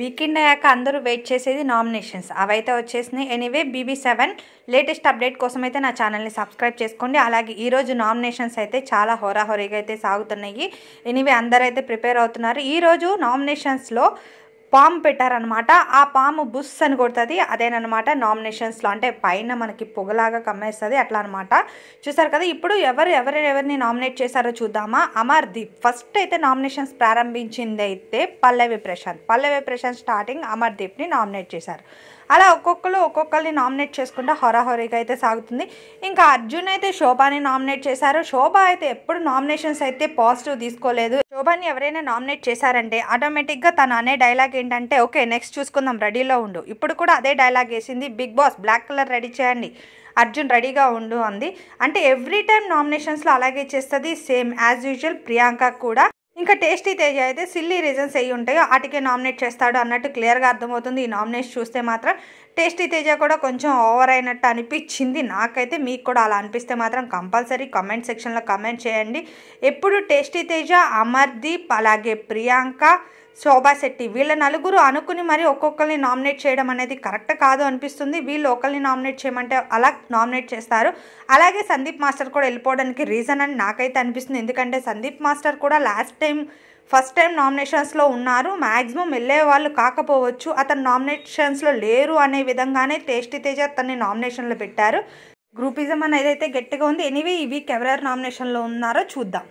weekend అయ్యాక అందరూ wait చేసేది నామినేషన్స్ అవైతే వచ్చేసినాయి anyway BB seven latest update కోసం అయితే నా ఛానల్ని సబ్స్క్రైబ్ చేసుకోండి అలాగే ఈరోజు నామినేషన్స్ అయితే చాలా హోరాహోరీగా అయితే సాగుతున్నాయి ఎనీవే అందరూ అయితే ప్రిపేర్ అవుతున్నారు ఈరోజు నామినేషన్స్లో పాము పెట్టారనమాట ఆ పాము బుస్ అని కొడుతుంది అదేనమాట నామినేషన్స్లో అంటే పైన మనకి పొగలాగా కమ్మేస్తుంది అట్లా అనమాట చూసారు కదా ఇప్పుడు ఎవరు ఎవరు ఎవరిని నామినేట్ చేశారో చూద్దామా అమర్దీప్ ఫస్ట్ అయితే నామినేషన్స్ ప్రారంభించింది అయితే పల్లవి ప్రశాంత్ పల్లవి ప్రశాంత్ స్టార్టింగ్ అమర్దీప్ని నామినేట్ చేశారు అలా ఒక్కొక్కరు ఒక్కొక్కరిని నామినేట్ చేసుకుంటే హొరహొరీగా అయితే సాగుతుంది ఇంకా అర్జున్ అయితే శోభాని నామినేట్ చేశారు శోభ అయితే ఎప్పుడు నామినేషన్స్ అయితే పాజిటివ్ తీసుకోలేదు శోభాని ఎవరైనా నామినేట్ చేశారంటే ఆటోమేటిక్గా తను అనే డైలాగ్ ఏంటంటే ఓకే నెక్స్ట్ చూసుకుందాం రెడీలో ఉండు ఇప్పుడు కూడా అదే డైలాగ్ వేసింది Big Boss black colour ready చేయండి అర్జున్ రెడీగా ఉండు అంది అంటే ఎవ్రీ టైం నామినేషన్స్లో అలాగే చేస్తుంది సేమ్ యాజ్ యూజువల్ ప్రియాంక కూడా ఇంకా టేస్టీ తేజ అయితే సిల్లీ రీజన్స్ ఏవి ఉంటాయో వాటికే నామినేట్ చేస్తాడు అన్నట్టు క్లియర్గా అర్థమవుతుంది ఈ నామినేషన్ చూస్తే మాత్రం టేస్టీ తేజ కూడా కొంచెం ఓవర్ అయినట్టు అనిపించింది నాకైతే మీకు కూడా అలా అనిపిస్తే మాత్రం కంపల్సరీ కమెంట్ సెక్షన్లో కమెంట్ చేయండి ఎప్పుడు టేస్టీ తేజ అమర్దీప్ అలాగే ప్రియాంక శోభాశెట్టి వీళ్ళ నలుగురు అనుకుని మరి ఒక్కొక్కరిని నామినేట్ చేయడం అనేది కరెక్ట్ కాదు అనిపిస్తుంది వీళ్ళు ఒకరిని నామినేట్ చేయమంటే అలా నామినేట్ చేస్తారు అలాగే సందీప్ మాస్టర్ కూడా వెళ్ళిపోవడానికి రీజన్ అని నాకైతే అనిపిస్తుంది ఎందుకంటే సందీప్ మాస్టర్ కూడా last time team first time నామినేషన్స్లో ఉన్నారు మ్యాక్సిమం వెళ్ళే వాళ్ళు కాకపోవచ్చు అతను నామినేషన్స్లో లేరు అనే విధంగానే టేస్టీ తేజ అతన్ని నామినేషన్లో పెట్టారు గ్రూపిజం అనేది అయితే గట్టిగా ఉంది ఎనీవే ఈ వీక్ ఎవరెవరు నామినేషన్లో ఉన్నారో చూద్దాం